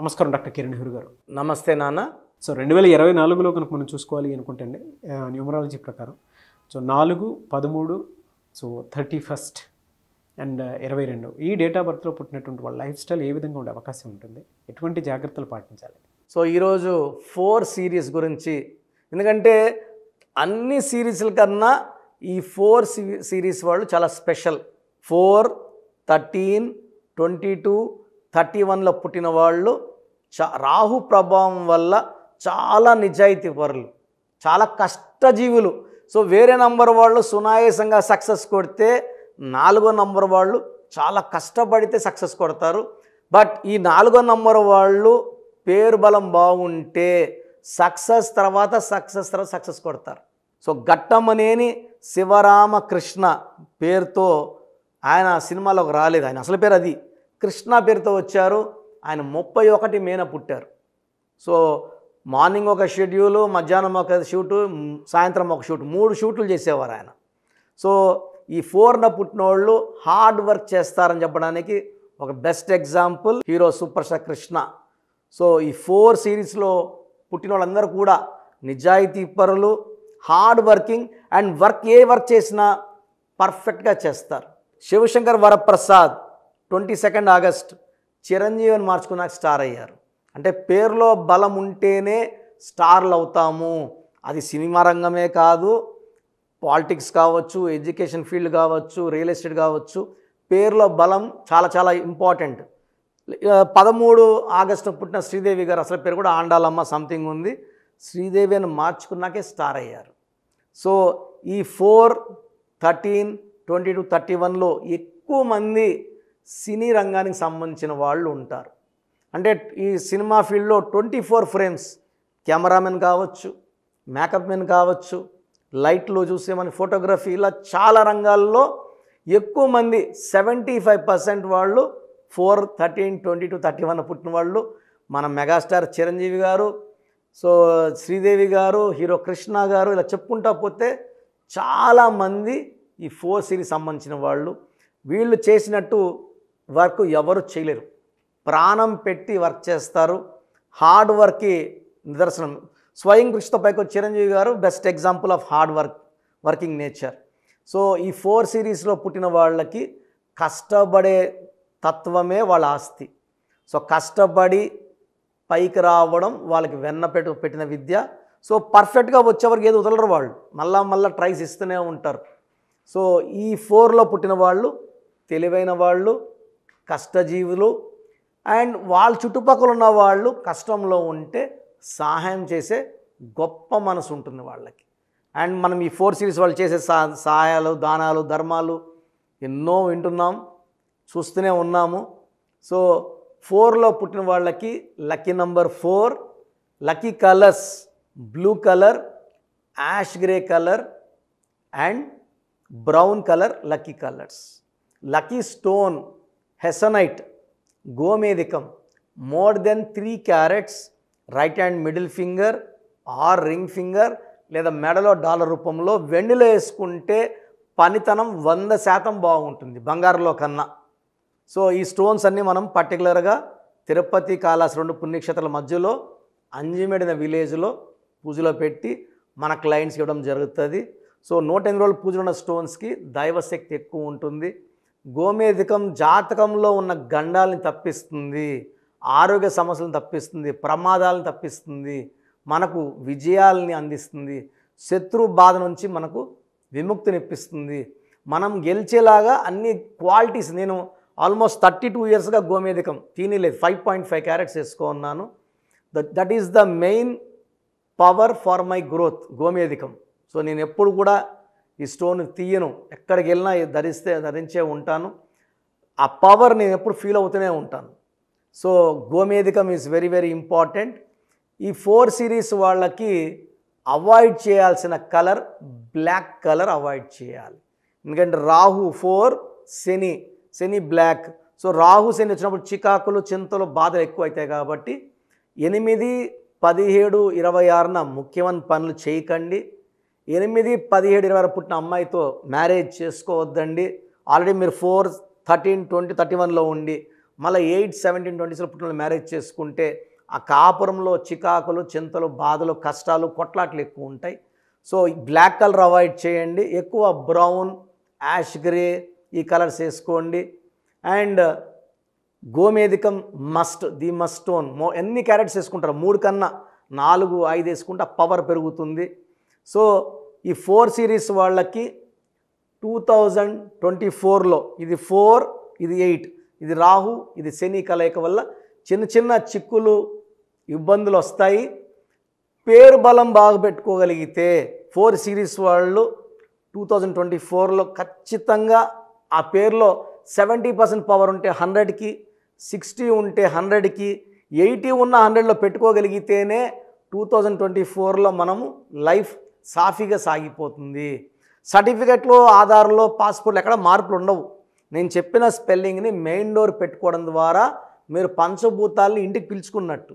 నమస్కారం డాక్టర్ కిరణ్ నెహ్రూ గారు నమస్తే నాన్న సో రెండు వేల ఇరవై నాలుగులో కనుక మనం చూసుకోవాలి అనుకుంటే అండి న్యూమరాలజీ ప్రకారం సో నాలుగు పదమూడు సో థర్టీ ఫస్ట్ అండ్ ఇరవై రెండు ఈ డేట్ ఆఫ్ బర్త్లో పుట్టినటువంటి వాళ్ళ లైఫ్ స్టైల్ ఏ విధంగా ఉండే అవకాశం ఉంటుంది ఎటువంటి జాగ్రత్తలు పాటించాలి సో ఈరోజు ఫోర్ సిరీస్ గురించి ఎందుకంటే అన్ని సిరీస్ల కన్నా ఈ ఫోర్ సిరీస్ వాళ్ళు చాలా special four thirteen twenty two thirty వన్లో పుట్టిన వాళ్ళు చా రాహు ప్రభావం వల్ల చాలా నిజాయితీ పరులు చాలా కష్టజీవులు సో వేరే నంబర్ వాళ్ళు సునాయాసంగా సక్సెస్ కొడితే నాలుగో నంబర్ వాళ్ళు చాలా కష్టపడితే సక్సెస్ కొడతారు బట్ ఈ నాలుగో నంబర్ వాళ్ళు పేరు బలం బాగుంటే సక్సెస్ తర్వాత సక్సెస్ తర్వాత సక్సెస్ కొడతారు సో గట్టమ్మనేని శివరామకృష్ణ పేరుతో ఆయన సినిమాలోకి రాలేదు ఆయన అసలు పేరు అది కృష్ణ పేరుతో వచ్చారు ఆయన ముప్పై ఒకటి మేన పుట్టారు సో మార్నింగ్ ఒక షెడ్యూలు మధ్యాహ్నం ఒక షూటు సాయంత్రం ఒక షూట్ మూడు షూట్లు చేసేవారు ఆయన సో ఈ ఫోర్న వాళ్ళు హార్డ్ వర్క్ చేస్తారని చెప్పడానికి ఒక best example hero super star Krishna so ఈ ఫోర్ సిరీస్లో పుట్టిన వాళ్ళందరూ కూడా నిజాయితీ పరులు హార్డ్ వర్కింగ్ అండ్ వర్క్ ఏ వర్క్ చేసినా పర్ఫెక్ట్గా చేస్తారు Shivashankar Varaprasad twenty second August చిరంజీవిని మార్చుకున్నాక స్టార్ అయ్యారు అంటే పేరులో బలం ఉంటేనే స్టార్లు అవుతాము అది సినిమా రంగమే కాదు పాలిటిక్స్ కావచ్చు ఎడ్యుకేషన్ ఫీల్డ్ కావచ్చు రియల్ ఎస్టేట్ కావచ్చు పేరులో బలం చాలా చాలా ఇంపార్టెంట్ పదమూడు ఆగస్టు పుట్టిన శ్రీదేవి గారు అసలు పేరు కూడా ఆండాలమ్మ సంథింగ్ ఉంది శ్రీదేవి అని మార్చుకున్నాకే స్టార్ అయ్యారు సో ఈ four thirteen twenty two thirty వన్లో ఎక్కువ మంది సినీ రంగానికి సంబంధించిన వాళ్ళు ఉంటారు అంటే ఈ సినిమా ఫీల్డ్లో ట్వంటీ ఫోర్ ఫ్రేమ్స్ కెమెరామెన్ కావచ్చు మేకప్ మెన్ కావచ్చు లైట్లో చూసేమని ఫోటోగ్రఫీ ఇలా చాలా రంగాల్లో ఎక్కువ మంది సెవెంటీ ఫైవ్ పర్సెంట్ వాళ్ళు four thirteen twenty two thirty one పుట్టిన వాళ్ళు మన మెగాస్టార్ చిరంజీవి గారు సో శ్రీదేవి గారు హీరో కృష్ణ గారు ఇలా చెప్పుకుంటా పోతే చాలామంది ఈ ఫోర్ సిరీస్ సంబంధించిన వాళ్ళు వీళ్ళు చేసినట్టు వర్క్ ఎవరు చేయలేరు ప్రాణం పెట్టి వర్క్ చేస్తారు హార్డ్ వర్క్కి నిదర్శనం స్వయం కృషితో పైకి Chiranjeevi garu best example of hard work working nature so ఈ ఫోర్ సిరీస్లో పుట్టిన వాళ్ళకి కష్టపడే తత్వమే వాళ్ళ ఆస్తి సో కష్టపడి పైకి రావడం వాళ్ళకి వెన్న పెట్టు పెట్టిన విద్య సో పర్ఫెక్ట్గా వచ్చేవరకు ఏది వదలరు వాళ్ళు మళ్ళా మళ్ళీ ట్రైస్ ఇస్తూనే ఉంటారు సో ఈ ఫోర్లో పుట్టిన వాళ్ళు తెలివైన వాళ్ళు కష్టజీవులు అండ్ వాళ్ళ చుట్టుపక్కల ఉన్న వాళ్ళు కష్టంలో ఉంటే సహాయం చేసే గొప్ప మనసు ఉంటుంది వాళ్ళకి అండ్ మనం ఈ ఫోర్ సిరీస్ వాళ్ళు చేసే సహాయాలు దానాలు ధర్మాలు ఎన్నో వింటున్నాం చూస్తూనే ఉన్నాము సో ఫోర్లో పుట్టిన వాళ్ళకి lucky number four lucky colours blue colour ash grey colour and brown colour lucky colours lucky stone hessonite గోమేధికం more than three carats right hand middle finger or ring finger లేదా మెడలో డాలర్ రూపంలో వెండిలో వేసుకుంటే పనితనం వంద శాతం బాగుంటుంది బంగారులో కన్నా సో ఈ స్టోన్స్ అన్నీ మనం పర్టికులర్గా తిరుపతి కాళాస్ రెండు పుణ్యక్షేత్రాల మధ్యలో అంజిమెడిన విలేజ్లో పూజలో పెట్టి మన క్లయింట్స్ ఇవ్వడం జరుగుతుంది సో నూట ఎనిమిది రోజులు పూజలు ఉన్న స్టోన్స్కి దైవశక్తి ఎక్కువ ఉంటుంది గోమేధికం జాతకంలో ఉన్న గండాలని తప్పిస్తుంది ఆరోగ్య సమస్యలను తప్పిస్తుంది ప్రమాదాలను తప్పిస్తుంది మనకు విజయాలని అందిస్తుంది శత్రు బాధ నుంచి మనకు విముక్తినిప్పిస్తుంది మనం గెలిచేలాగా అన్ని క్వాలిటీస్ నేను ఆల్మోస్ట్ థర్టీ టూ ఇయర్స్గా గోమేధికం తినలేదు ఫైవ్ పాయింట్ ఫైవ్ క్యారెట్స్ వేసుకున్నాను that that is the main power for my growth గోమేధికం సో నేను ఎప్పుడు కూడా ఈ స్టోన్ తీయను ఎక్కడికి వెళ్ళినా ధరిస్తే ధరించే ఉంటాను ఆ పవర్ నేను ఎప్పుడు ఫీల్ అవుతూనే ఉంటాను సో గోమేధికం ఈజ్ వెరీ వెరీ ఇంపార్టెంట్ ఈ ఫోర్ సిరీస్ వాళ్ళకి అవాయిడ్ చేయాల్సిన కలర్ బ్లాక్ కలర్ అవాయిడ్ చేయాలి ఎందుకంటే Rahu four Shani Shani black so Rahu Shani వచ్చినప్పుడు చికాకులు చింతలు బాధలు ఎక్కువ అవుతాయి కాబట్టి ఎనిమిది పదిహేడు ఇరవై ఆరున ముఖ్యమైన పనులు చేయకండి ఎనిమిది పదిహేడు ఇరవై పుట్టిన అమ్మాయితో మ్యారేజ్ చేసుకోవద్దండి ఆల్రెడీ మీరు ఫోర్ థర్టీన్ ట్వంటీ థర్టీ వన్లో ఉండి మళ్ళీ ఎయిట్ సెవెంటీన్ ట్వంటీస్లో పుట్టిన మ్యారేజ్ చేసుకుంటే ఆ కాపురంలో చికాకులు చింతలు బాధలు కష్టాలు కొట్లాట్లు ఎక్కువ ఉంటాయి సో బ్లాక్ కలర్ అవాయిడ్ చేయండి ఎక్కువ బ్రౌన్ యాష్ గ్రే ఈ కలర్స్ వేసుకోండి అండ్ గోమేధికం మస్ట్ ది మస్టోన్ మో ఎన్ని క్యారెట్స్ వేసుకుంటారు మూడు కన్నా నాలుగు ఐదు వేసుకుంటే పవర్ పెరుగుతుంది సో ఈ ఫోర్ సిరీస్ వాళ్ళకి టూ థౌజండ్ ట్వంటీ ఫోర్లో ఇది ఫోర్ ఇది ఎయిట్ ఇది రాహు ఇది శని కలయిక వల్ల చిన్న చిన్న చిక్కులు ఇబ్బందులు వస్తాయి పేరు బలం బాగా పెట్టుకోగలిగితే ఫోర్ సిరీస్ వాళ్ళు టూ థౌజండ్ ట్వంటీ ఫోర్లో ఖచ్చితంగా ఆ పేరులో సెవెంటీ పర్సెంట్ పవర్ ఉంటే హండ్రెడ్కి సిక్స్టీ ఉంటే హండ్రెడ్కి ఎయిటీ ఉన్న హండ్రెడ్లో పెట్టుకోగలిగితేనే టూ థౌజండ్ ట్వంటీ ఫోర్లో మనము లైఫ్ సాఫీగా సాగిపోతుంది సర్టిఫికెట్లో ఆధార్లో పాస్పోర్ట్లు ఎక్కడ మార్పులు ఉండవు నేను చెప్పిన స్పెల్లింగ్ని మెయిన్ డోర్ పెట్టుకోవడం ద్వారా మీరు పంచభూతాలని ఇంటికి పిలుచుకున్నట్టు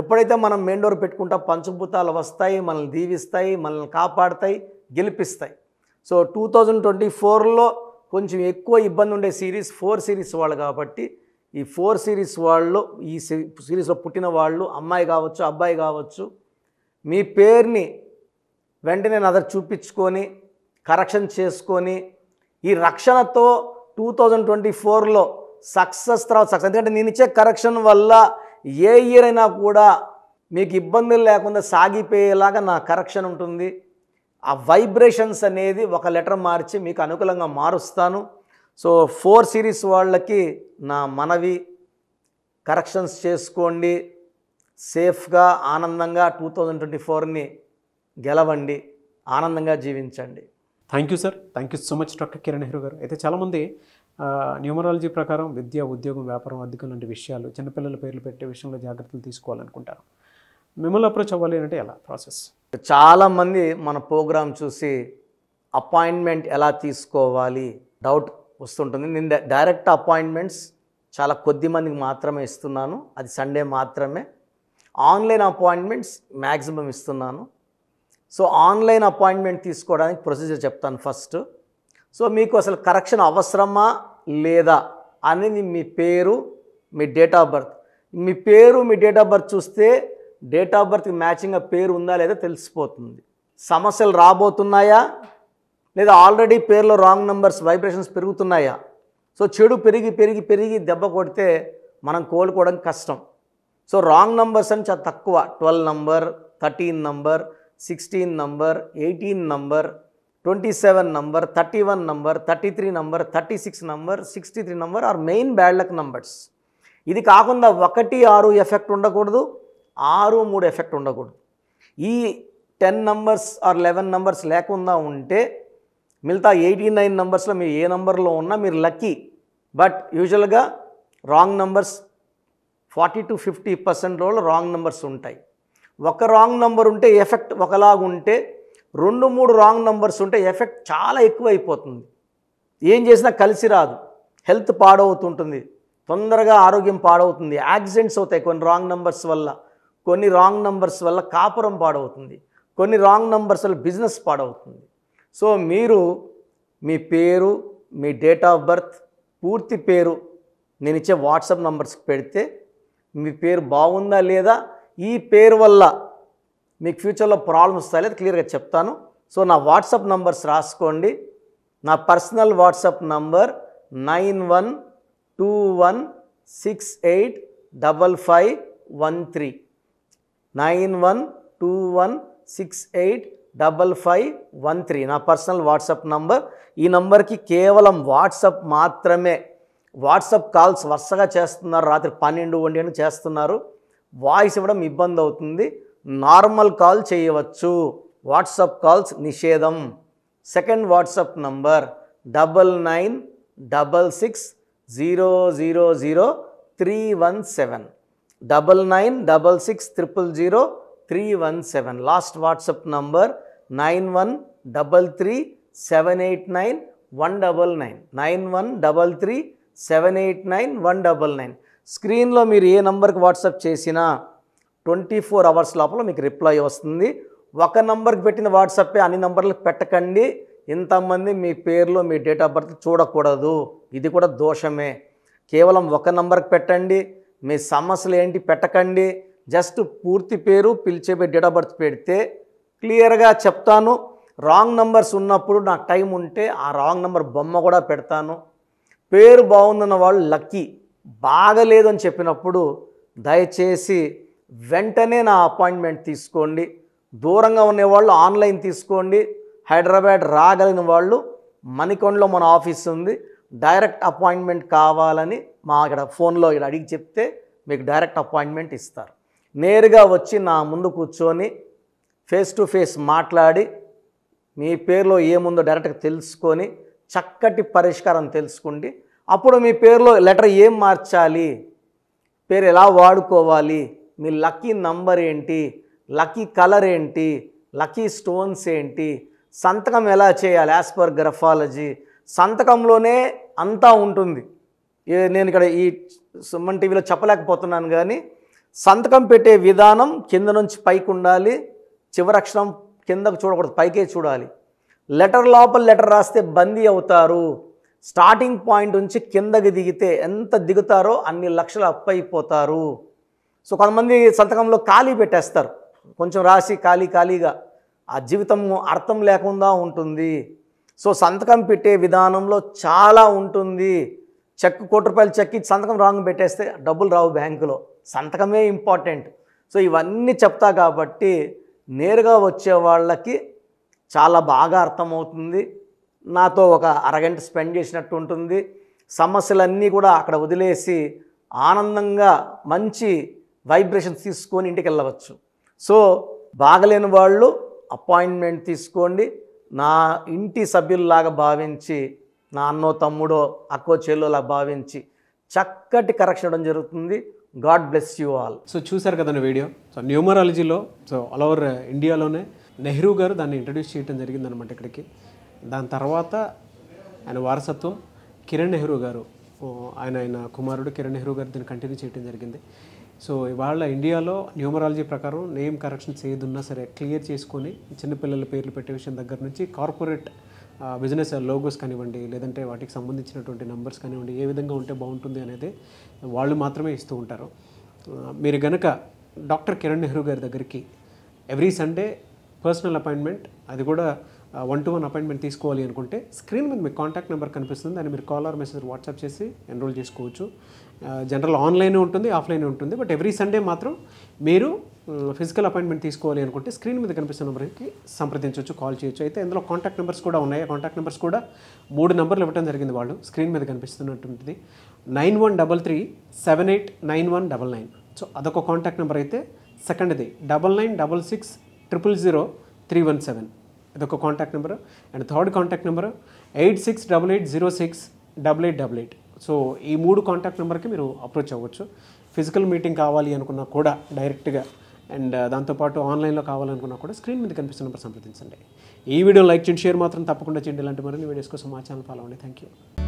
ఎప్పుడైతే మనం మెయిన్ డోర్ పెట్టుకుంటా పంచభూతాలు వస్తాయి మనల్ని దీవిస్తాయి మనల్ని కాపాడుతాయి గెలిపిస్తాయి సో టూ థౌజండ్ ట్వంటీ ఫోర్లో కొంచెం ఎక్కువ ఇబ్బంది ఉండే సిరీస్ ఫోర్ సిరీస్ వాళ్ళు కాబట్టి ఈ ఫోర్ సిరీస్ వాళ్ళు ఈ సిరీస్లో పుట్టిన వాళ్ళు అమ్మాయి కావచ్చు అబ్బాయి కావచ్చు మీ పేరుని వెంటనే నదర్ చూపించుకొని కరెక్షన్ చేసుకొని ఈ రక్షణతో టూ థౌజండ్ ట్వంటీ ఫోర్లో సక్సెస్ తర్వాత సక్సెస్ ఎందుకంటే నేను ఇచ్చే కరెక్షన్ వల్ల ఏ ఇయర్ అయినా కూడా మీకు ఇబ్బందులు లేకుండా సాగిపోయేలాగా నా కరెక్షన్ ఉంటుంది ఆ వైబ్రేషన్స్ అనేది ఒక లెటర్ మార్చి మీకు అనుకూలంగా మారుస్తాను సో ఫోర్ సిరీస్ వాళ్ళకి నా మనవి కరెక్షన్స్ చేసుకోండి సేఫ్గా ఆనందంగా టూ థౌజండ్ ట్వంటీ ఫోర్ని గెలవండి ఆనందంగా జీవించండి thank you sir thank you so much doctor Kiran Nehru garu అయితే చాలామంది న్యూమరాలజీ ప్రకారం విద్య ఉద్యోగం వ్యాపారం అధికం లాంటి విషయాలు చిన్నపిల్లల పేర్లు పెట్టే విషయంలో జాగ్రత్తలు తీసుకోవాలనుకుంటారు మిమ్మల్ని అప్రోచ్ అవ్వాలి అంటే ఎలా ప్రాసెస్ చాలామంది మన ప్రోగ్రామ్ చూసి అపాయింట్మెంట్ ఎలా తీసుకోవాలి డౌట్ వస్తుంటుంది నేను డైరెక్ట్ అపాయింట్మెంట్స్ చాలా కొద్ది మందికి మాత్రమే ఇస్తున్నాను అది సండే మాత్రమే ఆన్లైన్ అపాయింట్మెంట్స్ మ్యాక్సిమం ఇస్తున్నాను సో ఆన్లైన్ అపాయింట్మెంట్ తీసుకోవడానికి ప్రొసీజర్ చెప్తాను ఫస్ట్ సో మీకు అసలు కరెక్షన్ అవసరమా లేదా అనేది మీ పేరు మీ డేట్ ఆఫ్ బర్త్ మీ పేరు మీ డేట్ ఆఫ్ బర్త్ చూస్తే డేట్ ఆఫ్ బర్త్కి మ్యాచింగ్గా పేరు ఉందా లేదా తెలిసిపోతుంది సమస్యలు రాబోతున్నాయా లేదా ఆల్రెడీ పేర్లో రాంగ్ నెంబర్స్ వైబ్రేషన్స్ పెరుగుతున్నాయా సో చెడు పెరిగి పెరిగి పెరిగి దెబ్బ కొడితే మనం కోలుకోవడం కష్టం సో రాంగ్ నెంబర్స్ అని చాలా తక్కువ twelve number thirteen number sixteen number eighteen number twenty seven number thirty one number thirty three number thirty six number sixty three number are main bad luck numbers ఇది కాకుండా ఒకటి ఆరు effect ఉండకూడదు ఆరు మూడు ఎఫెక్ట్ ఉండకూడదు ఈ ten numbers or eleven numbers లేకుండా ఉంటే మిగతా ఎయిటీ నైన్ నంబర్స్లో మీరు ఏ నంబర్లో ఉన్నా మీరు లక్కీ బట్ యూజువల్గా wrong numbers forty to fifty percent wrong numbers ఉంటాయి ఒక రాంగ్ నంబర్ ఉంటే ఎఫెక్ట్ ఒకలాగుంటే రెండు మూడు రాంగ్ నంబర్స్ ఉంటే ఎఫెక్ట్ చాలా ఎక్కువ అయిపోతుంది ఏం చేసినా కలిసి రాదు హెల్త్ పాడవుతుంటుంది తొందరగా ఆరోగ్యం పాడవుతుంది యాక్సిడెంట్స్ అవుతాయి కొన్ని రాంగ్ నంబర్స్ వల్ల కొన్ని రాంగ్ నంబర్స్ వల్ల కాపురం పాడవుతుంది కొన్ని రాంగ్ నంబర్స్ వల్ల బిజినెస్ పాడవుతుంది సో మీరు మీ పేరు మీ డేట్ ఆఫ్ బర్త్ పూర్తి పేరు నేను ఇచ్చే వాట్సాప్ నంబర్స్కి పెడితే మీ పేరు బాగుందా లేదా ఈ పేరు వల్ల మీకు ఫ్యూచర్లో ప్రాబ్లమ్స్ వస్తాయి లేదు క్లియర్గా చెప్తాను సో నా వాట్సాప్ నంబర్స్ రాసుకోండి నా personal WhatsApp number nine one two one six eight double five one three nine one two one six eight double five one three నా పర్సనల్ వాట్సాప్ నంబర్ ఈ నంబర్కి కేవలం వాట్సాప్ మాత్రమే వాట్సాప్ కాల్స్ వరుసగా చేస్తున్నారు రాత్రి పన్నెండు ఒంటి చేస్తున్నారు వాయిస్ ఇవ్వడం ఇబ్బంది అవుతుంది నార్మల్ కాల్ చేయవచ్చు వాట్సాప్ కాల్స్ నిషేధం second WhatsApp number double nine double six zero zero zero three one seven double nine double six triple zero three one seven last WhatsApp number nine one double three seven eight nine one double nine nine one double three seven eight nine one double nine స్క్రీన్లో మీరు ఏ నంబర్కి WhatsApp చేసినా twenty four hours లోపల మీకు reply వస్తుంది ఒక నంబర్కి పెట్టిన వాట్సాపే అన్ని నంబర్లకు పెట్టకండి ఇంతమంది మీ పేర్లో మీ డేట్ ఆఫ్ బర్త్ చూడకూడదు ఇది కూడా దోషమే కేవలం ఒక నంబర్కి పెట్టండి మీ సమస్యలు ఏంటి పెట్టకండి జస్ట్ పూర్తి పేరు పిలిచే డేట్ ఆఫ్ బర్త్ పెడితే క్లియర్గా చెప్తాను రాంగ్ నంబర్స్ ఉన్నప్పుడు నాకు టైం ఉంటే ఆ రాంగ్ నంబర్ బొమ్మ కూడా పెడతాను పేరు బాగుందన్న వాళ్ళు లక్కీ బాగలేదు అని చెప్పినప్పుడు దయచేసి వెంటనే నా అపాయింట్మెంట్ తీసుకోండి దూరంగా ఉండేవాళ్ళు ఆన్లైన్ తీసుకోండి హైదరాబాద్ రాగలిగిన వాళ్ళు మణికొండలో మన ఆఫీస్ ఉంది డైరెక్ట్ అపాయింట్మెంట్ కావాలని మా ఇక్కడ ఫోన్లో ఇక్కడ అడిగి చెప్తే మీకు డైరెక్ట్ అపాయింట్మెంట్ ఇస్తారు నేరుగా వచ్చి నా ముందు కూర్చొని ఫేస్ టు ఫేస్ మాట్లాడి మీ పేరులో ఏముందో డైరెక్ట్గా తెలుసుకొని చక్కటి పరిష్కారం తెలుసుకుంటే అప్పుడు మీ పేరులో లెటర్ ఏం మార్చాలి పేరు ఎలా వాడుకోవాలి మీ లక్కీ నంబర్ ఏంటి లక్కీ కలర్ ఏంటి లక్కీ స్టోన్స్ ఏంటి సంతకం ఎలా చేయాలి యాజ్ పర్ గ్రఫాలజీ సంతకంలోనే అంతా ఉంటుంది నేను ఇక్కడ ఈ సుమన్ టీవీలో చెప్పలేకపోతున్నాను కానీ సంతకం పెట్టే విధానం కింద నుంచి పైకి ఉండాలి చివరక్షణం కిందకు చూడకూడదు పైకే చూడాలి లెటర్ లోపల లెటర్ రాస్తే బందీ అవుతారు స్టార్టింగ్ పాయింట్ నుంచి కిందకి దిగితే ఎంత దిగుతారో అన్ని లక్షలు అప్పైపోతారు సో కొంతమంది సంతకంలో ఖాళీ పెట్టేస్తారు కొంచెం రాసి ఖాళీ ఖాళీగా ఆ జీవితం అర్థం లేకుండా ఉంటుంది సో సంతకం పెట్టే విధానంలో చాలా ఉంటుంది చెక్ కోటి రూపాయలు చెక్ ఇచ్చి సంతకం రాంగ్ పెట్టేస్తే డబ్బులు రావు బ్యాంకులో సంతకమే ఇంపార్టెంట్ సో ఇవన్నీ చెప్తా కాబట్టి నేరుగా వచ్చే వాళ్ళకి చాలా బాగా అర్థమవుతుంది నాతో ఒక అరగంట స్పెండ్ చేసినట్టు ఉంటుంది సమస్యలన్నీ కూడా అక్కడ వదిలేసి ఆనందంగా మంచి వైబ్రేషన్స్ తీసుకొని ఇంటికి వెళ్ళవచ్చు సో బాగలేని వాళ్ళు అపాయింట్మెంట్ తీసుకోండి నా ఇంటి సభ్యుల్లాగా భావించి నా అన్నో తమ్ముడో అక్కో చెల్లోలా భావించి చక్కటి కరెక్షన్ ఇవ్వడం జరుగుతుంది God bless you all so చూశారు కదా వీడియో సో న్యూమరాలజీలో సో ఆల్ ఓవర్ ఇండియాలోనే నెహ్రూ గారు దాన్ని ఇంట్రడ్యూస్ చేయడం జరిగింది అనమాట ఇక్కడికి దాని తర్వాత ఆయన వారసత్వం కిరణ్ నెహ్రూ గారు ఆయన ఆయన కుమారుడు కిరణ్ నెహ్రూ గారు దీన్ని కంటిన్యూ చేయడం జరిగింది సో ఇవాళ ఇండియాలో న్యూమరాలజీ ప్రకారం నేమ్ కరెక్షన్స్ ఏది సరే క్లియర్ చేసుకొని చిన్నపిల్లల పేర్లు పెట్టే విషయం దగ్గర నుంచి కార్పొరేట్ బిజినెస్ లోగోస్ కానివ్వండి లేదంటే వాటికి సంబంధించినటువంటి నెంబర్స్ కానివ్వండి ఏ విధంగా ఉంటే బాగుంటుంది అనేది వాళ్ళు మాత్రమే ఇస్తూ ఉంటారు మీరు గనక డాక్టర్ కిరణ్ నెహ్రూ గారి దగ్గరికి ఎవ్రీ సండే పర్సనల్ అపాయింట్మెంట్ అది కూడా వన్ టు వన్ అపాయింట్మెంట్ తీసుకోవాలి అనుకుంటే స్క్రీన్ మీద మీకు కాంటాక్ట్ నెంబర్ కనిపిస్తుంది దాన్ని మీరు కాల్ ఆర్ మెసేజ్ వాట్సాప్ చేసి ఎన్రోల్ చేసుకోవచ్చు జనరల్ ఆన్లైన్ ఉంటుంది ఆఫ్లైన్ ఉంటుంది బట్ ఎవ్రీ సండే మాత్రం మీరు ఫిజికల్ అపాయింట్మెంట్ తీసుకోవాలి అనుకుంటే స్క్రీన్ మీద కనిపిస్తున్న నెంబర్కి సంప్రదించవచ్చు కాల్ చేయొచ్చు అయితే ఇందులో కాంటాక్ట్ నెంబర్స్ కూడా ఉన్నాయి కాంటాక్ట్ నెంబర్స్ కూడా మూడు నెంబర్లు ఇవ్వడం జరిగింది వాళ్ళు స్క్రీన్ మీద కనిపిస్తున్నటువంటిది nine one double three seven eight nine one double nine so అదొక కాంటాక్ట్ నెంబర్ అయితే సెకండ్ది double nine double six triple zero three one seven ఇదొక contact number and third contact number eight six double eight zero six double eight double eight so ఈ మూడు contact నెంబర్కి మీరు approach అవ్వచ్చు physical meeting కావాలి అనుకున్నా కూడా డైరెక్ట్గా అండ్ uh, దాంతోపాటు ఆన్లైన్లో కావాలనుకున్నా కూడా స్క్రీన్ మీద కనిపిస్తున్న నెంబర్ సంప్రదించండి ఈ వీడియో లైక్ చేయండి షేర్ మాత్రం తప్పకుండా చేయండి ఇలాంటి మరిన్ని వీడియోస్ కోసం మా ఛానల్ ఫాలో అవ్వండి థ్యాంక్ యూ